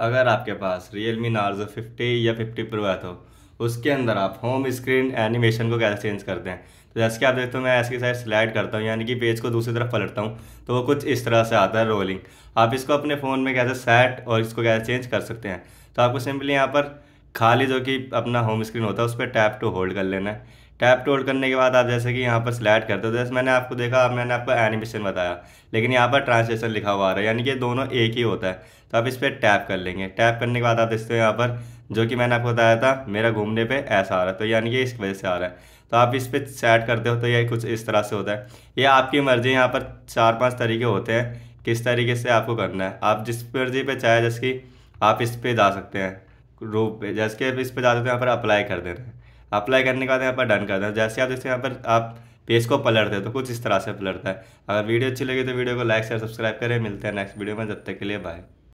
अगर आपके पास रियल मी नार्जो फिफ्टी या फिफ्टी प्रो है तो उसके अंदर आप होम स्क्रीन एनिमेशन को कैसे चेंज करते हैं तो जैसे कि आप देखते हो मैं ऐसे की साइड स्लाइड करता हूँ यानी कि पेज को दूसरी तरफ पलटता हूँ तो वो कुछ इस तरह से आता है रोलिंग आप इसको अपने फ़ोन में कैसे सेट और इसको कैसे चेंज कर सकते हैं तो आपको सिंपली यहाँ पर खाली जो कि अपना होम स्क्रीन होता है उस पर टैप टू होल्ड कर लेना है टैप टोल्ड करने के बाद आप जैसे कि यहाँ पर स्लाइड करते हो तो जैसे मैंने आपको देखा आप मैंने आपको एनिमेशन बताया लेकिन यहाँ पर ट्रांसलेशन लिखा हुआ आ रहा है यानी कि दोनों एक ही होता है तो आप इस पर टैप कर लेंगे टैप करने के बाद आप देखते हो यहाँ पर जो कि मैंने आपको बताया था मेरा घूमने पे ऐसा आ रहा है तो यानी कि इस वजह से आ रहा है तो आप इस पर सेट करते हो तो यह कुछ इस तरह से होता है ये आपकी मर्जी यहाँ पर चार पाँच तरीके होते हैं किस तरीके से आपको करना है आप जिस मर्जी पर चाहे जैसे कि आप इस पर जा सकते हैं रूप पे जैसे कि इस पर जा सकते हैं यहाँ पर अप्लाई कर रहे हैं अप्लाई करने के बाद यहाँ पर डन कर दें जैसे आप देखते हैं यहाँ पर आप पेज को पलटते हैं तो कुछ इस तरह से पलटता है अगर वीडियो अच्छी लगी तो वीडियो को लाइक शेयर सब्सक्राइब करें मिलते हैं नेक्स्ट वीडियो में जब तक के लिए बाय